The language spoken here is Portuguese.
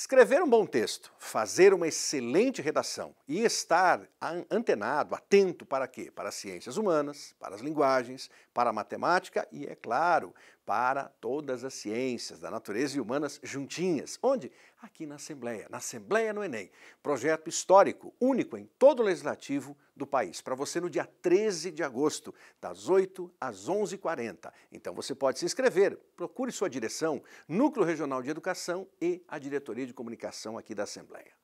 Escrever um bom texto, fazer uma excelente redação e estar antenado, atento para quê? Para as ciências humanas, para as linguagens, para a matemática e, é claro, para todas as ciências da natureza e humanas juntinhas. Onde? Aqui na Assembleia, na Assembleia no Enem. Projeto histórico, único em todo o legislativo do país. Para você no dia 13 de agosto, das 8 às 11h40. Então você pode se inscrever, procure sua direção, Núcleo Regional de Educação e a Diretoria de comunicação aqui da Assembleia.